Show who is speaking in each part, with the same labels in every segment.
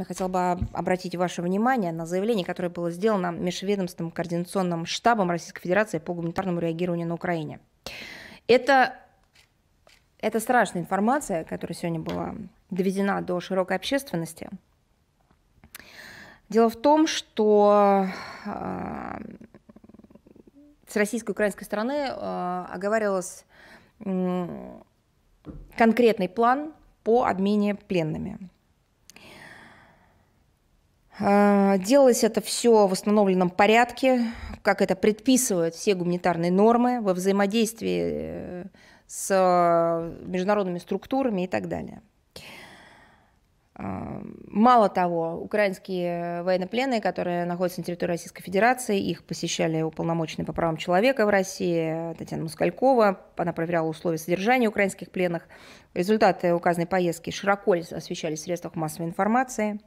Speaker 1: Я хотел бы обратить ваше внимание на заявление, которое было сделано Межведомственным координационным штабом Российской Федерации по гуманитарному реагированию на Украине. Это, это страшная информация, которая сегодня была доведена до широкой общественности. Дело в том, что э, с и украинской стороны э, оговаривалось конкретный план по обмене пленными. А, делалось это все в установленном порядке, как это предписывают все гуманитарные нормы во взаимодействии э, с э, международными структурами и так далее. Мало того, украинские военнопленные, которые находятся на территории Российской Федерации, их посещали уполномоченные по правам человека в России Татьяна Мускалькова, Она проверяла условия содержания украинских пленных. Результаты указанной поездки широко освещались в средствах массовой информации.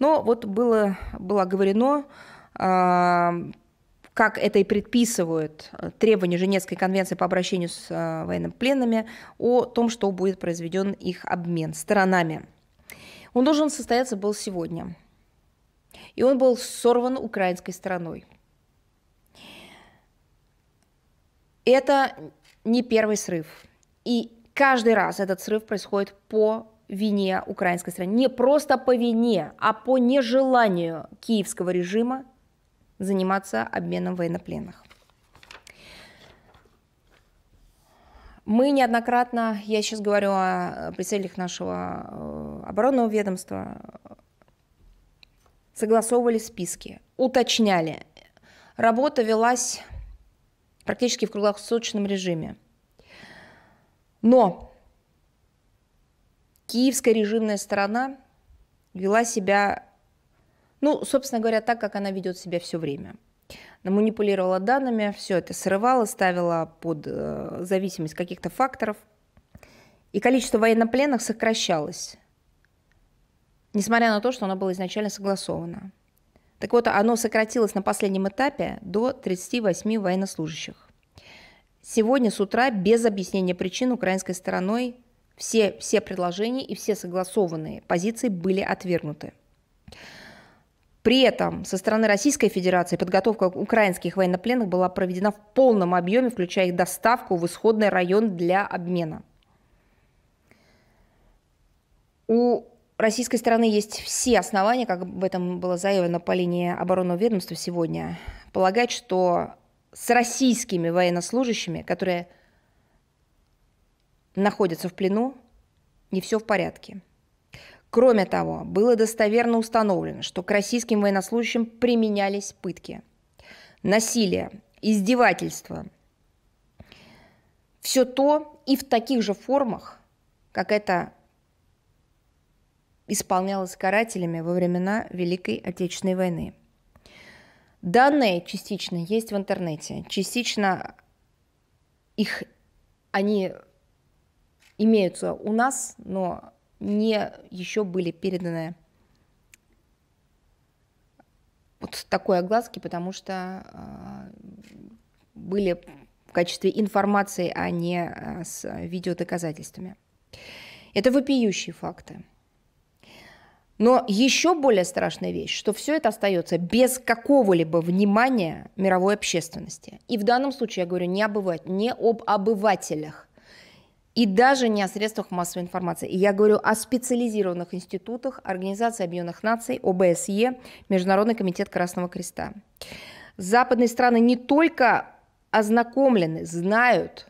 Speaker 1: Но вот было, было оговорено, а, как это и предписывают э, требования Женевской конвенции по обращению с э, военнопленными, о том, что будет произведен их обмен сторонами. Он должен состояться был сегодня. И он был сорван украинской стороной. Это не первый срыв. И каждый раз этот срыв происходит по вине украинской страны. Не просто по вине, а по нежеланию киевского режима заниматься обменом военнопленных. Мы неоднократно, я сейчас говорю о э, представителях нашего э, оборонного ведомства, согласовывали списки, уточняли. Работа велась практически в круглосуточном режиме. Но киевская режимная сторона вела себя, ну, собственно говоря, так, как она ведет себя все время – манипулировала данными, все это срывала, ставила под э, зависимость каких-то факторов, и количество военнопленных сокращалось, несмотря на то, что оно было изначально согласовано. Так вот, оно сократилось на последнем этапе до 38 военнослужащих. Сегодня с утра без объяснения причин украинской стороной все, все предложения и все согласованные позиции были отвергнуты. При этом со стороны Российской Федерации подготовка украинских военнопленных была проведена в полном объеме, включая их доставку в исходный район для обмена. У российской стороны есть все основания, как об этом было заявлено по линии оборонного ведомства сегодня, полагать, что с российскими военнослужащими, которые находятся в плену, не все в порядке. Кроме того, было достоверно установлено, что к российским военнослужащим применялись пытки. Насилие, издевательство. Все то и в таких же формах, как это исполнялось карателями во времена Великой Отечественной войны. Данные частично есть в интернете, частично их они имеются у нас, но не еще были переданы вот с такой огласки, потому что а, были в качестве информации, а не а, с видеодоказательствами. Это вопиющие факты. Но еще более страшная вещь, что все это остается без какого-либо внимания мировой общественности. И в данном случае я говорю не, обывать, не об обывателях, и даже не о средствах массовой информации. И я говорю о специализированных институтах Организации Объединенных Наций, ОБСЕ, Международный комитет Красного Креста. Западные страны не только ознакомлены, знают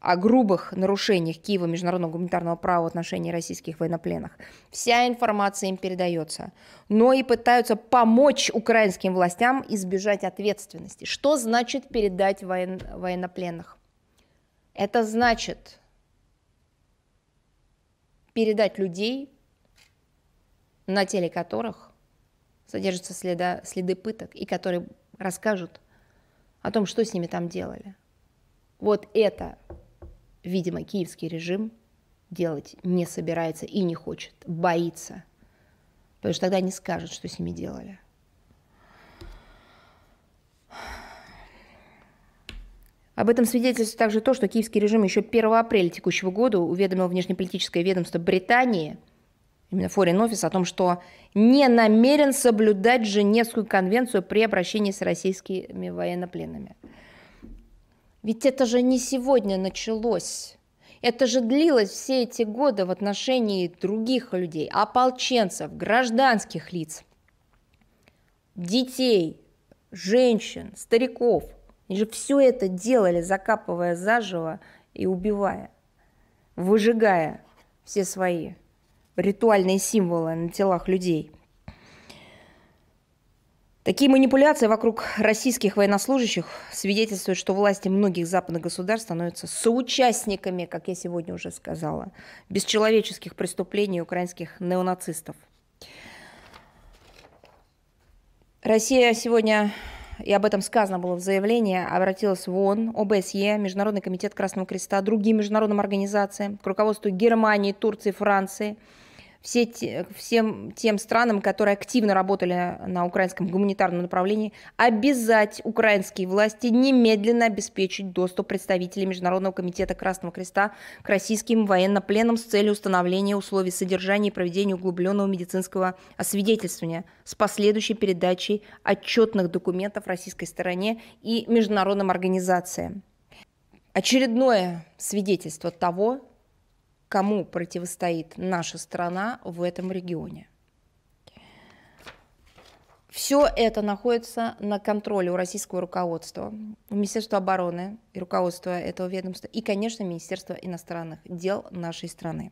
Speaker 1: о грубых нарушениях Киева международного гуманитарного права в отношении российских военнопленных. Вся информация им передается, но и пытаются помочь украинским властям избежать ответственности. Что значит передать воен... военнопленных? Это значит передать людей, на теле которых содержатся следа, следы пыток, и которые расскажут о том, что с ними там делали. Вот это, видимо, киевский режим делать не собирается и не хочет, боится, потому что тогда они скажут, что с ними делали. Об этом свидетельствует также то, что киевский режим еще 1 апреля текущего года уведомил внешнеполитическое ведомство Британии, именно Foreign Office, о том, что не намерен соблюдать Женевскую конвенцию при обращении с российскими военнопленными. Ведь это же не сегодня началось. Это же длилось все эти годы в отношении других людей, ополченцев, гражданских лиц, детей, женщин, стариков – они же все это делали, закапывая заживо и убивая, выжигая все свои ритуальные символы на телах людей. Такие манипуляции вокруг российских военнослужащих свидетельствуют, что власти многих западных государств становятся соучастниками, как я сегодня уже сказала, бесчеловеческих преступлений украинских неонацистов. Россия сегодня и об этом сказано было в заявлении, обратилась в ООН, ОБСЕ, Международный комитет Красного Креста, другие международным организациям, к руководству Германии, Турции, Франции – все те, всем тем странам, которые активно работали на украинском гуманитарном направлении, обязать украинские власти немедленно обеспечить доступ представителей Международного комитета Красного Креста к российским военнопленным с целью установления условий содержания и проведения углубленного медицинского освидетельствования с последующей передачей отчетных документов российской стороне и международным организациям. Очередное свидетельство того, кому противостоит наша страна в этом регионе. Все это находится на контроле у российского руководства, у Министерства обороны и руководства этого ведомства, и, конечно, Министерства иностранных дел нашей страны.